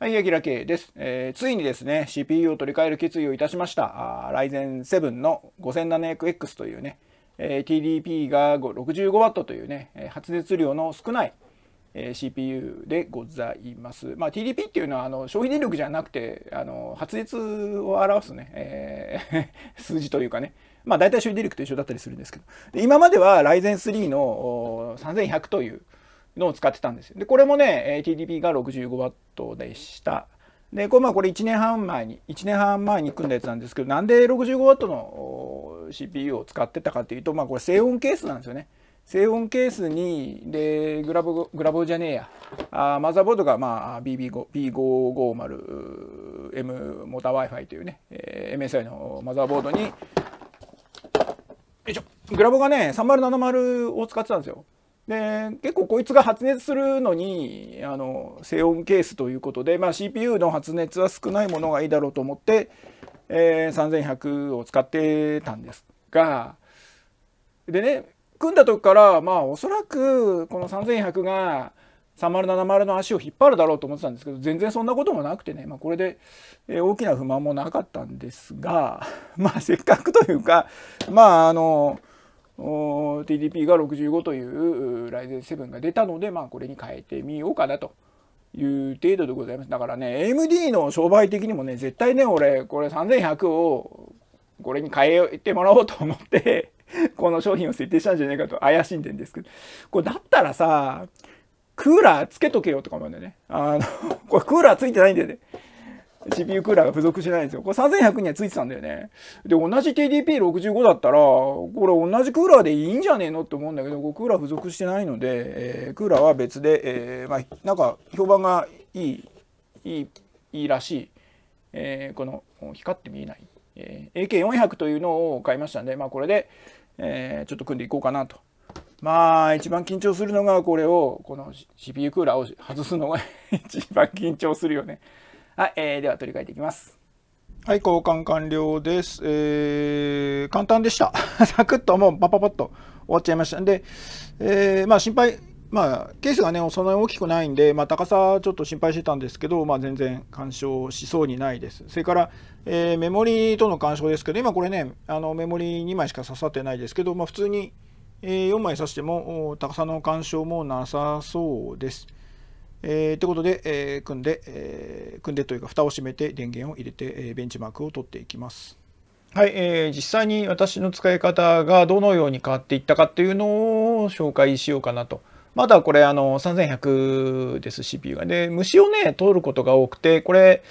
はい、柳楽です、えー、ついにですね、CPU を取り替える決意をいたしました。あ Ryzen 7の 5700X というね、えー、TDP が 65W というね、発熱量の少ない、えー、CPU でございます。まあ、TDP っていうのはあの消費電力じゃなくてあの発熱を表すね、えー、数字というかね、まあ、大体消費電力と一緒だったりするんですけど今までは Ryzen3 の3100というのを使ってたんですよ。で、これもね、TDP が 65W でした。で、これまあこれ1年半前に、1年半前に組んだやつなんですけど、なんで 65W の CPU を使ってたかっていうと、まあこれ静音ケースなんですよね。静音ケースに、で、グラボ、グラボじゃねえや。あマザーボードがまあ b 5 B550M モーター Wi-Fi というね、えー、MSI のマザーボードに、よいしょ。グラボがね、3070を使ってたんですよ。で結構こいつが発熱するのにあの静音ケースということで、まあ、CPU の発熱は少ないものがいいだろうと思って、えー、3100を使ってたんですがでね組んだ時からまあおそらくこの3100が3070の足を引っ張るだろうと思ってたんですけど全然そんなこともなくてね、まあ、これで、え大きな不満もなかったんですが まあせっかくというかまああの TDP が65というライゼン7が出たので、まあ、これに変えてみようかなという程度でございます。だからね、AMD の商売的にもね、絶対ね、俺、これ3100をこれに変えてもらおうと思って この商品を設定したんじゃないかと怪しんでんですけど、これだったらさ、クーラーつけとけよとか思うんだよね。あの、これクーラーついてないんだよね。CPU クーラーが付属しないんですよ。これ3100には付いてたんだよね。で、同じ TDP65 だったら、これ同じクーラーでいいんじゃねえのって思うんだけど、こクーラー付属してないので、えー、クーラーは別で、えー、まあ、なんか評判がいい、いい、いいらしい。えー、この、光って見えない、え AK400 というのを買いましたんで、まあ、これで、えちょっと組んでいこうかなと。まあ、一番緊張するのが、これを、この CPU クーラーを外すのが 一番緊張するよね。はい、えー、では取り替えていきます。はい、交換完了です。えー、簡単でした。サクッともうパパパッと終わっちゃいました。で、えー、まあ心配、まあケースがね、そんなに大きくないんで、まあ高さちょっと心配してたんですけど、まあ全然干渉しそうにないです。それから、えー、メモリとの干渉ですけど、今これね、あのメモリ2枚しか刺さってないですけど、まあ普通に4枚刺しても高さの干渉もなさそうです。えー、っことで、えー、組んで、えー、組んでというか蓋を閉めて電源を入れて、えー、ベンチマークを取っていきます。はい、えー、実際に私の使い方がどのように変わっていったかっていうのを紹介しようかなと。まだこれあの3100です CPU が。で虫をね取ることが多くてこれ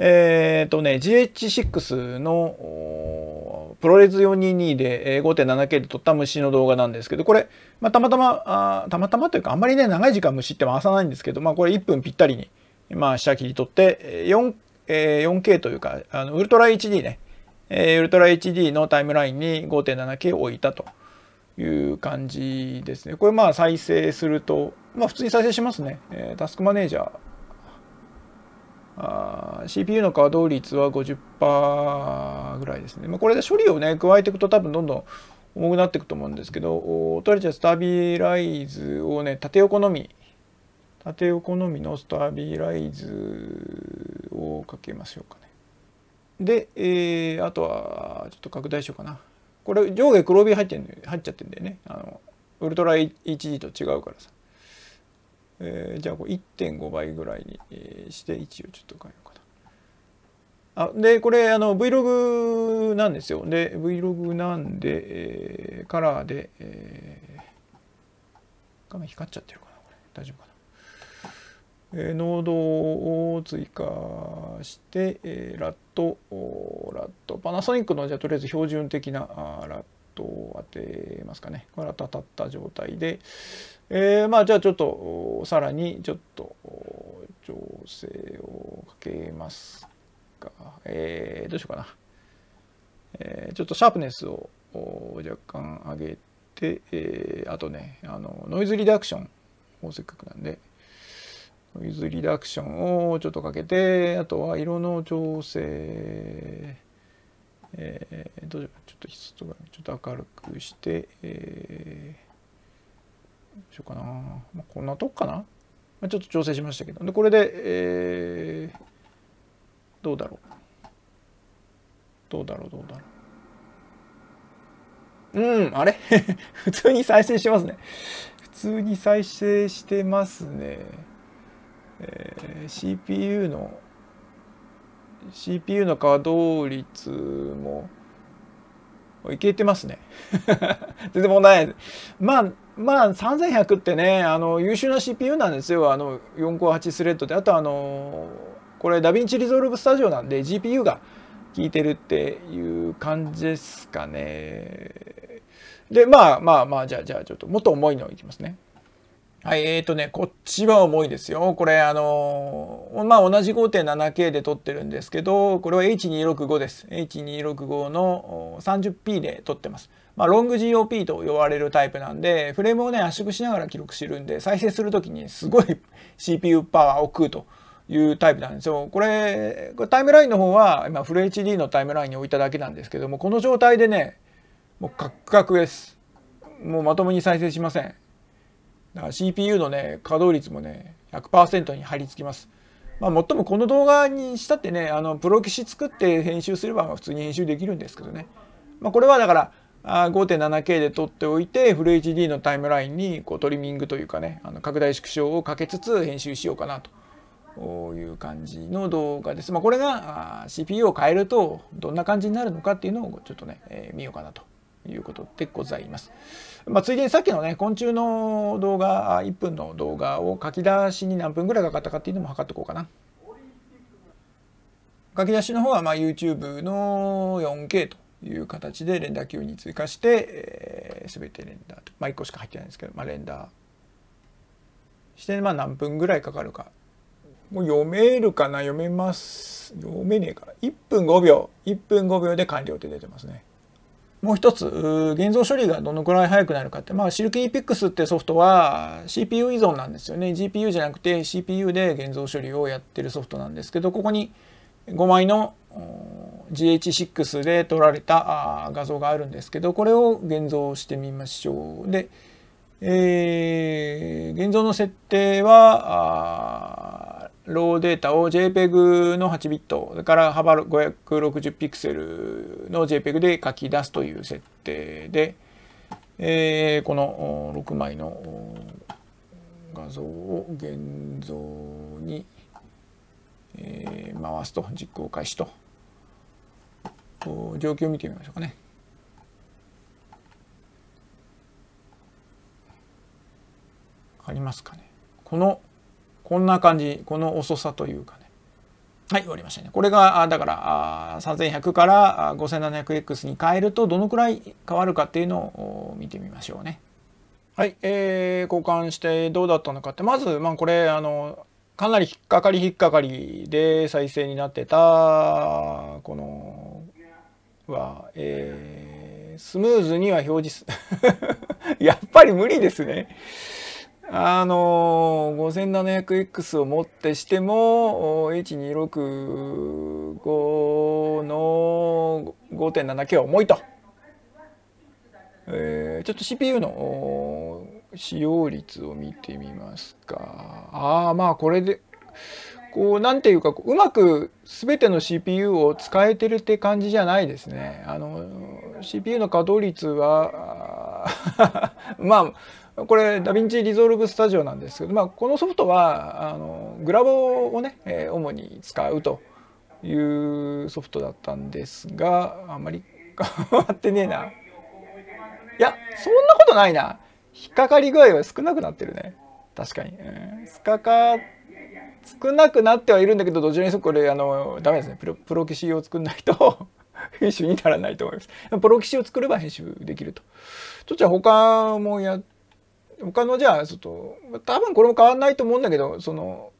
えっ、ー、とね、GH6 のプロレス422で 5.7K で撮った虫の動画なんですけど、これ、まあ、たまたまあ、たまたまというか、あんまりね、長い時間虫って回さないんですけど、まあ、これ1分ぴったりに、まあ、下切り取って、4K、えー、4K というか、あのウルトラ HD ね、えー、ウルトラ HD のタイムラインに 5.7K を置いたという感じですね。これまあ再生すると、まあ普通に再生しますね。えー、タスクマネージャー。CPU の稼働率は50%ぐらいですね。まあ、これで処理をね加えていくと多分どんどん重くなっていくと思うんですけどとりちゃうスタビライズをね縦横のみ縦横のみのスタビライズをかけましょうかね。で、えー、あとはちょっと拡大しようかな。これ上下黒帯入ってん入っちゃってんだよね。あのウルトラ HD と違うからさ。えー、じゃあこれ1.5倍ぐらいに、して位置をちょっと変えようかな。あでこれあの Vlog なんですよ。で Vlog なんで、えー、カラーで、えー、画面光っちゃってるかなこれ大丈夫かな。えー、ノードを追加して、えー、ラットラットパナソニックのじゃあとりあえず標準的なあラットと当てますかね。これはたたった状態で、えー、まあじゃあちょっとさらにちょっと調整をかけますか。えー、どうしようかな。えー、ちょっとシャープネスを若干上げて、えー、あとねあのノイズリダクションをせっかくなんでノイズリダクションをちょっとかけてあとは色の調整えー、どうしようちょっと外がちょっと明るくして、えー、どうしようかな、まあ、こんなとこかな、まあ、ちょっと調整しましたけどでこれで、えー、どうだろうどうだろうどうだろううんあれ 普通に再生してますね普通に再生してますね、えー、CPU の CPU の稼働率もいけてますね 全然問題ないまあまあ3100ってねあの優秀な CPU なんですよあの4コア8スレッドであとあのこれダヴィンチリゾルブスタジオなんで GPU が効いてるっていう感じですかねでまあまあまあじゃあじゃあちょっともっと重いのいきますねはい、えーとね、こっちは重いですよ。これ、あのー、まあ、同じ 5.7K で撮ってるんですけど、これは H265 です。H265 の 30P で撮ってます。まあ、ロング GOP と呼ばれるタイプなんで、フレームをね、圧縮しながら記録してるんで、再生するときにすごい CPU パワーを食うというタイプなんですよ。これ、これタイムラインの方は、今、フル HD のタイムラインに置いただけなんですけども、この状態でね、もうカクカクです。もうまともに再生しません。だから CPU のね、稼働率もね、100%に張り付きます。まあ、もっともこの動画にしたってね、あの、プロ棋士作って編集すれば、ま普通に編集できるんですけどね。まあ、これはだから、5.7K で撮っておいて、フル HD のタイムラインに、こう、トリミングというかね、あの拡大縮小をかけつつ編集しようかなと。いう感じの動画です。まあ、これが CPU を変えるとどんな感じになるのかっていうのをちょっとね、えー、見ようかなということでございます。まあ、ついでにさっきのね、昆虫の動画、1分の動画を書き出しに何分ぐらいかかったかっていうのも測ってこうかな。書き出しの方はま YouTube の 4K という形でレンダーに追加して、えー、全てレンダーと、まあ、1個しか入ってないんですけど、まあ、レンダーしてまあ何分ぐらいかかるかもう読めるかな読めます。読めねえから。1分5秒。1分5秒で完了って出てますね。もう一つ、現像処理がどのくらい速くなるかって、まあ、シルキーピックスってソフトは CPU 依存なんですよね。GPU じゃなくて CPU で現像処理をやってるソフトなんですけど、ここに5枚の GH6 で撮られた画像があるんですけど、これを現像してみましょう。で、えー、現像の設定は、ローデータを JPEG の8ビット、それから幅560ピクセルの JPEG で書き出すという設定で、えー、この6枚の画像を現像に、え回すと、実行開始と。状況を見てみましょうかね。ありますかね。このこんな感じ、この遅さというかね。はい、終わりましたね。これが、だから、3100から 5700X に変えると、どのくらい変わるかっていうのを見てみましょうね。はい、えー、交換してどうだったのかって、まず、まあ、これ、あの、かなり引っかかり引っかかりで再生になってた、この、は、えー、スムーズには表示す、やっぱり無理ですね。あの 5700X をもってしても H265 の 5.7K は重いと、えー、ちょっと CPU の使用率を見てみますかああまあこれでこうなんていうかうまく全ての CPU を使えてるって感じじゃないですねあの CPU の稼働率は まあこれダヴィンチリゾルブスタジオなんですけど、まあ、このソフトはあのグラボをね、えー、主に使うというソフトだったんですがあんまり 変わってねえな。いやそんなことないな引っかかり具合は少なくなってるね確かに、えん、スカカ少なくなってはいるんだけどどちらにせよこれあのダメですねプロプロ棋士を作んないと 編集にならないと思いますプロシーを作れば編集できるとそっちは他もやって他のじゃあちょっと多分これも変わんないと思うんだけどその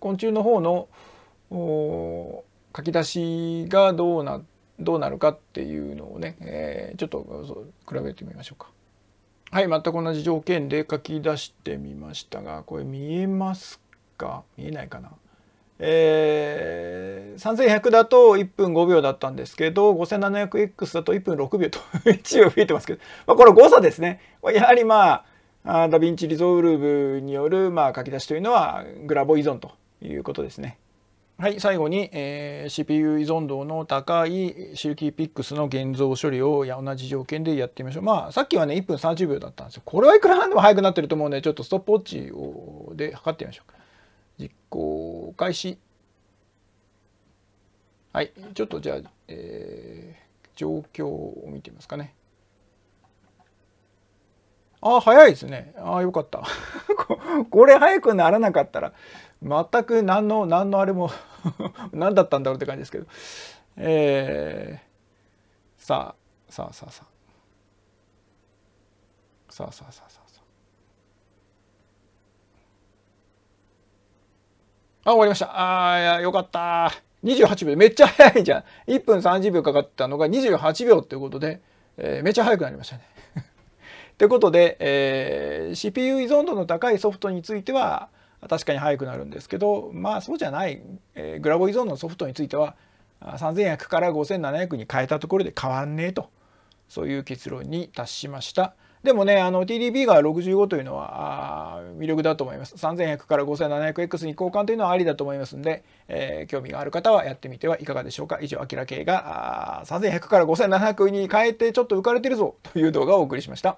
昆虫の方の書き出しがどうなどうなるかっていうのをね、えー、ちょっと比べてみましょうか。はい、全く同じ条件で書き出してみましたが、これ見えますか見えないかなえー、3100だと1分5秒だったんですけど、5700X だと1分6秒と1 秒増えてますけど、まあ、これ誤差ですね。やはりまあ、ダヴィンチリゾルブによるまあ書き出しというのはグラボ依存ということですね。はい、最後に、えー、CPU 依存度の高いシルキーピックスの現像処理を同じ条件でやってみましょう。まあ、さっきはね、1分30秒だったんですよ。これはいくらなんでも速くなってると思うので、ちょっとストップウォッチをで測ってみましょう。実行開始はいちょっとじゃあ、えー、状況を見てみますかねあ早いですねあよかった これ早くならなかったら全く何の何のあれも 何だったんだろうって感じですけどえー、さあさあさあさあさあさあさあさああ、終わりました。あー、よかった。28秒。めっちゃ早いじゃん。1分30秒かかったのが28秒っていうことで、えー、めっちゃ早くなりましたね。ってことで、えー、CPU 依存度の高いソフトについては、確かに速くなるんですけど、まあそうじゃない、えー、グラボ依存のソフトについては、3100から5700に変えたところで変わんねえと、そういう結論に達しました。でもね、あの TDB が65というのは魅力だと思います。3100から 5700X に交換というのはありだと思いますんで、えー、興味がある方はやってみてはいかがでしょうか。以上、あきら系が3100から5700に変えてちょっと浮かれてるぞという動画をお送りしました。